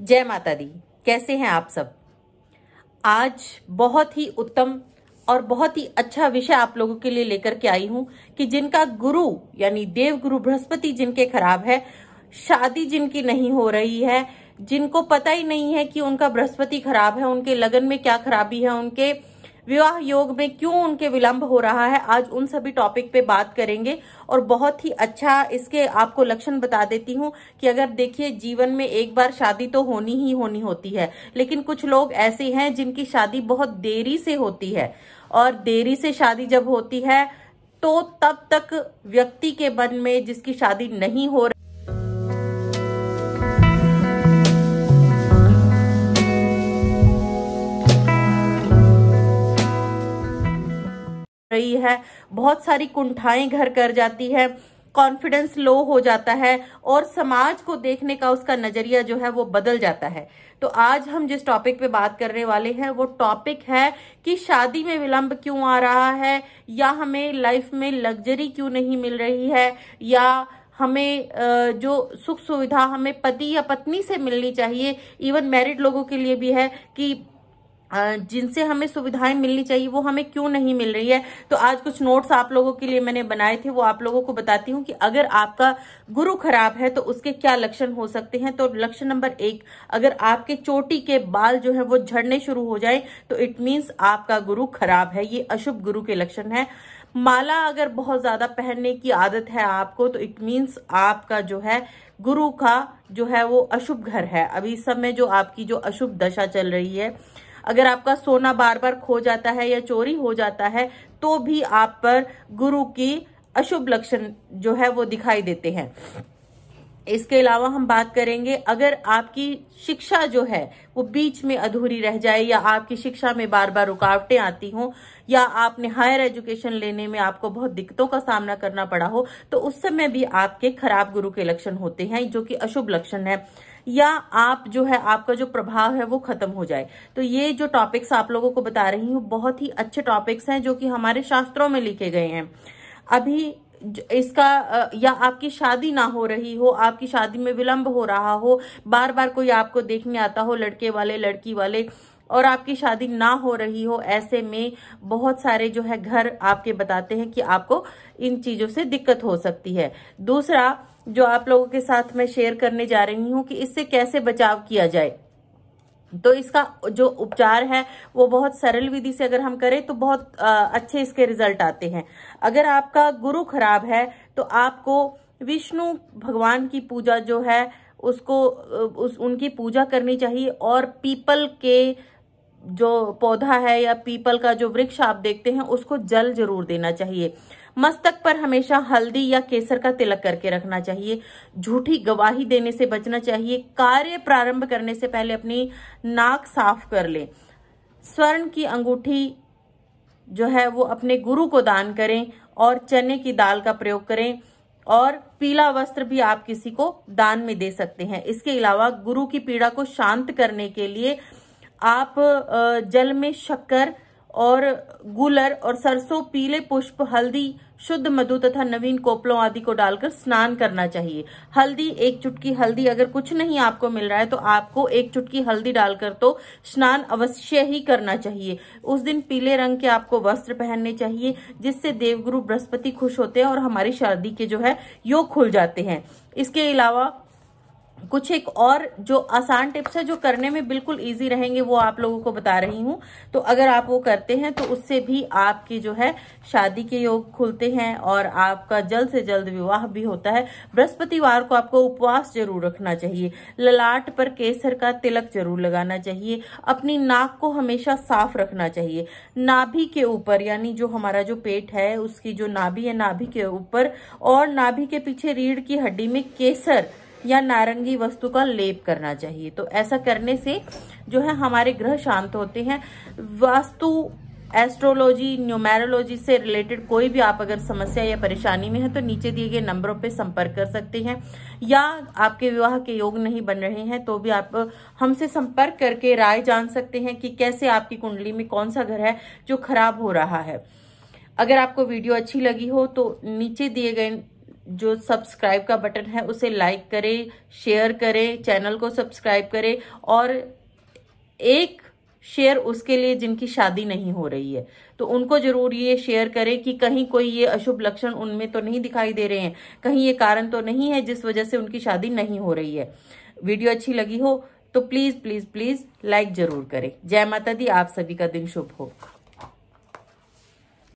जय माता दी कैसे हैं आप सब आज बहुत ही उत्तम और बहुत ही अच्छा विषय आप लोगों के लिए लेकर के आई हूं कि जिनका गुरु यानी देव गुरु बृहस्पति जिनके खराब है शादी जिनकी नहीं हो रही है जिनको पता ही नहीं है कि उनका बृहस्पति खराब है उनके लगन में क्या खराबी है उनके विवाह योग में क्यों उनके विलंब हो रहा है आज उन सभी टॉपिक पे बात करेंगे और बहुत ही अच्छा इसके आपको लक्षण बता देती हूँ कि अगर देखिए जीवन में एक बार शादी तो होनी ही होनी होती है लेकिन कुछ लोग ऐसे हैं जिनकी शादी बहुत देरी से होती है और देरी से शादी जब होती है तो तब तक व्यक्ति के मन में जिसकी शादी नहीं हो रही रही है बहुत सारी कुंठाएं घर कर जाती है कॉन्फिडेंस लो हो जाता है और समाज को देखने का उसका नजरिया जो है वो बदल जाता है तो आज हम जिस टॉपिक पे बात करने वाले हैं वो टॉपिक है कि शादी में विलंब क्यों आ रहा है या हमें लाइफ में लग्जरी क्यों नहीं मिल रही है या हमें जो सुख सुविधा हमें पति या पत्नी से मिलनी चाहिए इवन मैरिड लोगों के लिए भी है कि जिनसे हमें सुविधाएं मिलनी चाहिए वो हमें क्यों नहीं मिल रही है तो आज कुछ नोट्स आप लोगों के लिए मैंने बनाए थे वो आप लोगों को बताती हूँ कि अगर आपका गुरु खराब है तो उसके क्या लक्षण हो सकते हैं तो लक्षण नंबर एक अगर आपके चोटी के बाल जो है वो झड़ने शुरू हो जाए तो इट मीन्स आपका गुरु खराब है ये अशुभ गुरु के लक्षण है माला अगर बहुत ज्यादा पहनने की आदत है आपको तो इट मीन्स आपका जो है गुरु का जो है वो अशुभ घर है अभी इस समय जो आपकी जो अशुभ दशा चल रही है अगर आपका सोना बार बार खो जाता है या चोरी हो जाता है तो भी आप पर गुरु की अशुभ लक्षण जो है वो दिखाई देते हैं इसके अलावा हम बात करेंगे अगर आपकी शिक्षा जो है वो बीच में अधूरी रह जाए या आपकी शिक्षा में बार बार रुकावटें आती हों या आपने हायर एजुकेशन लेने में आपको बहुत दिक्कतों का सामना करना पड़ा हो तो उस समय भी आपके खराब गुरु के लक्षण होते हैं जो कि अशुभ लक्षण है या आप जो है आपका जो प्रभाव है वो खत्म हो जाए तो ये जो टॉपिक्स आप लोगों को बता रही हूँ बहुत ही अच्छे टॉपिक्स हैं जो कि हमारे शास्त्रों में लिखे गए हैं अभी इसका या आपकी शादी ना हो रही हो आपकी शादी में विलंब हो रहा हो बार बार कोई आपको देखने आता हो लड़के वाले लड़की वाले और आपकी शादी ना हो रही हो ऐसे में बहुत सारे जो है घर आपके बताते हैं कि आपको इन चीज़ों से दिक्कत हो सकती है दूसरा जो आप लोगों के साथ मैं शेयर करने जा रही हूं कि इससे कैसे बचाव किया जाए तो इसका जो उपचार है वो बहुत सरल विधि से अगर हम करें तो बहुत अच्छे इसके रिजल्ट आते हैं अगर आपका गुरु खराब है तो आपको विष्णु भगवान की पूजा जो है उसको उस उनकी पूजा करनी चाहिए और पीपल के जो पौधा है या पीपल का जो वृक्ष आप देखते हैं उसको जल जरूर देना चाहिए मस्तक पर हमेशा हल्दी या केसर का तिलक करके रखना चाहिए झूठी गवाही देने से बचना चाहिए कार्य प्रारंभ करने से पहले अपनी नाक साफ कर ले स्वर्ण की अंगूठी जो है वो अपने गुरु को दान करें और चने की दाल का प्रयोग करें और पीला वस्त्र भी आप किसी को दान में दे सकते हैं इसके अलावा गुरु की पीड़ा को शांत करने के लिए आप जल में शक्कर और गुलर और सरसों पीले पुष्प हल्दी शुद्ध मधु तथा नवीन कोपलों आदि को डालकर स्नान करना चाहिए हल्दी एक चुटकी हल्दी अगर कुछ नहीं आपको मिल रहा है तो आपको एक चुटकी हल्दी डालकर तो स्नान अवश्य ही करना चाहिए उस दिन पीले रंग के आपको वस्त्र पहनने चाहिए जिससे देवगुरु बृहस्पति खुश होते हैं और हमारी शादी के जो है योग खुल जाते हैं इसके अलावा कुछ एक और जो आसान टिप्स है जो करने में बिल्कुल इजी रहेंगे वो आप लोगों को बता रही हूँ तो अगर आप वो करते हैं तो उससे भी आपकी जो है शादी के योग खुलते हैं और आपका जल्द से जल्द विवाह भी होता है बृहस्पतिवार को आपको उपवास जरूर रखना चाहिए ललाट पर केसर का तिलक जरूर लगाना चाहिए अपनी नाक को हमेशा साफ रखना चाहिए नाभि के ऊपर यानी जो हमारा जो पेट है उसकी जो नाभि है नाभि के ऊपर और नाभि के पीछे रीढ़ की हड्डी में केसर या नारंगी वस्तु का लेप करना चाहिए तो ऐसा करने से जो है हमारे ग्रह शांत होते हैं वास्तु एस्ट्रोलॉजी न्यूमेरोलॉजी से रिलेटेड कोई भी आप अगर समस्या या परेशानी में है तो नीचे दिए गए नंबरों पर संपर्क कर सकते हैं या आपके विवाह के योग नहीं बन रहे हैं तो भी आप हमसे संपर्क करके राय जान सकते हैं कि कैसे आपकी कुंडली में कौन सा घर है जो खराब हो रहा है अगर आपको वीडियो अच्छी लगी हो तो नीचे दिए गए जो सब्सक्राइब का बटन है उसे लाइक करें शेयर करें चैनल को सब्सक्राइब करें और एक शेयर उसके लिए जिनकी शादी नहीं हो रही है तो उनको जरूर ये शेयर करें कि कहीं कोई ये अशुभ लक्षण उनमें तो नहीं दिखाई दे रहे हैं कहीं ये कारण तो नहीं है जिस वजह से उनकी शादी नहीं हो रही है वीडियो अच्छी लगी हो तो प्लीज प्लीज प्लीज लाइक जरूर करें जय माता दी आप सभी का दिन शुभ हो